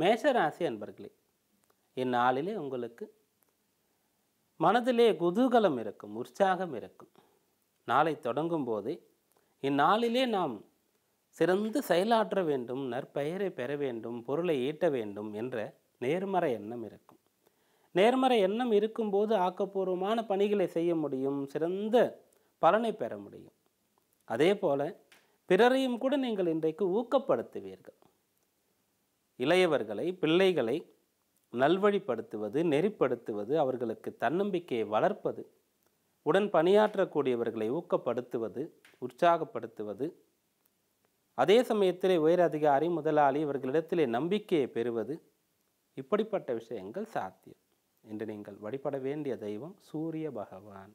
மேஷராசி அன்பர்களே இந்நாளிலே உங்களுக்கு மனதிலே குதூகலம் இருக்கும் உற்சாகம் இருக்கும் நாளை தொடங்கும் போதே இந்நாளிலே நாம் சிறந்து செயலாற்ற வேண்டும் நற்பெயரை பெற வேண்டும் பொருளை ஈட்ட வேண்டும் என்ற நேர்மறை எண்ணம் இருக்கும் நேர்மறை எண்ணம் இருக்கும்போது ஆக்கப்பூர்வமான பணிகளை செய்ய முடியும் சிறந்த பலனை பெற முடியும் அதே போல் பிறரையும் கூட நீங்கள் இன்றைக்கு ஊக்கப்படுத்துவீர்கள் இளையவர்களை பிள்ளைகளை நல்வழிப்படுத்துவது நெறிப்படுத்துவது அவர்களுக்கு தன்னம்பிக்கையை வளர்ப்பது உடன் பணியாற்றக்கூடியவர்களை ஊக்கப்படுத்துவது உற்சாகப்படுத்துவது அதே சமயத்திலே உயர் அதிகாரி முதலாளி இவர்களிடத்திலே நம்பிக்கையை பெறுவது இப்படிப்பட்ட விஷயங்கள் சாத்தியம் என்று நீங்கள் வழிபட வேண்டிய தெய்வம் சூரிய பகவான்